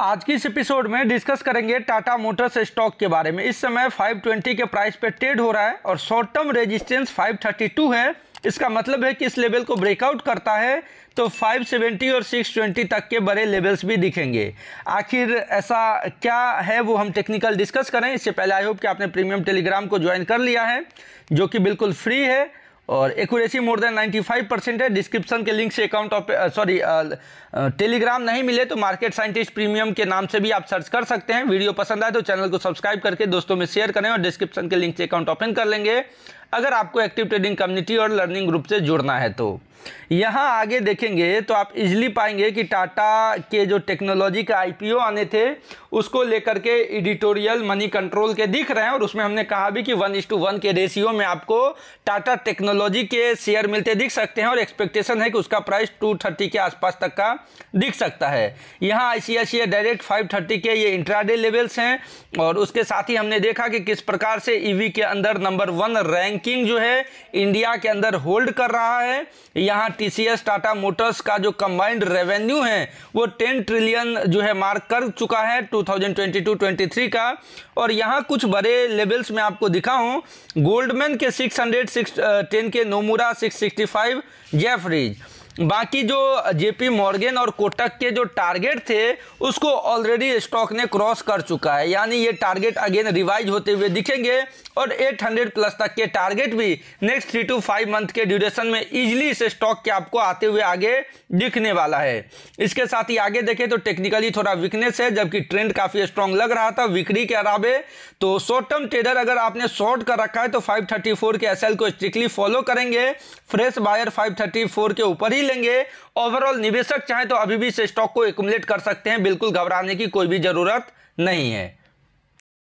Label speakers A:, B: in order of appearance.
A: आज की इस एपिसोड में डिस्कस करेंगे टाटा मोटर्स स्टॉक के बारे में इस समय 520 के प्राइस पर ट्रेड हो रहा है और शॉर्ट टर्म रेजिस्टेंस 532 है इसका मतलब है कि इस लेवल को ब्रेकआउट करता है तो 570 और 620 तक के बड़े लेवल्स भी दिखेंगे आखिर ऐसा क्या है वो हम टेक्निकल डिस्कस करें इससे पहले आई होप कि आपने प्रीमियम टेलीग्राम को ज्वाइन कर लिया है जो कि बिल्कुल फ्री है और एक्यूरेसी मोर देन 95 परसेंट है डिस्क्रिप्शन के लिंक से अकाउंट ऑफ सॉरी टेलीग्राम नहीं मिले तो मार्केट साइंटिस्ट प्रीमियम के नाम से भी आप सर्च कर सकते हैं वीडियो पसंद आए तो चैनल को सब्सक्राइब करके दोस्तों में शेयर करें और डिस्क्रिप्शन के लिंक से अकाउंट ओपन कर लेंगे अगर आपको एक्टिव ट्रेडिंग कम्युनिटी और लर्निंग ग्रुप से जुड़ना है तो यहाँ आगे देखेंगे तो आप इजली पाएंगे कि टाटा के जो टेक्नोलॉजी का आईपीओ आने थे उसको लेकर के एडिटोरियल मनी कंट्रोल के दिख रहे हैं और उसमें हमने कहा भी कि वन इज टू वन के रेशियो में आपको टाटा टेक्नोलॉजी के शेयर मिलते दिख सकते हैं और एक्सपेक्टेशन है कि उसका प्राइस टू थर्टी के आसपास तक का दिख सकता है यहाँ आई डायरेक्ट फाइव थर्टी के ये इंट्राडे लेवल्स हैं और उसके साथ ही हमने देखा कि किस प्रकार से ई e के अंदर नंबर वन रैंक रैंकिंग जो है इंडिया के अंदर होल्ड कर रहा है यहाँ टीसीएस टाटा मोटर्स का जो कंबाइंड रेवेन्यू है वो टेन ट्रिलियन जो है मार्क कर चुका है two thousand twenty two twenty three का और यहाँ कुछ बड़े लेवल्स में आपको दिखा हूँ गोल्डमैन के सिक्स हंड्रेड सिक्स टेन के Nomura six sixty five Jefferies बाकी जो जेपी मॉर्गन और कोटक के जो टारगेट थे उसको ऑलरेडी स्टॉक ने क्रॉस कर चुका है यानी ये टारगेट अगेन रिवाइज होते हुए दिखेंगे और 800 प्लस तक के टारगेट भी next three to five month के ड्यूरेशन में इजीली इस स्टॉक के आपको आते हुए आगे दिखने वाला है इसके साथ ही आगे देखें तो टेक्निकली थोड़ा वीकनेस है जबकि ट्रेंड काफ़ी स्ट्रांग लग रहा था विक्री के अलावे तो शॉर्ट टर्म ट्रेडर अगर आपने शॉर्ट कर रखा है तो फाइव के एस को स्ट्रिक्टली फॉलो करेंगे फ्रेश बायर फाइव के ऊपर ही लेंगे ओवरऑल निवेशक चाहे तो अभी भी इस स्टॉक को एकुमलेट कर सकते हैं बिल्कुल घबराने की कोई भी जरूरत नहीं है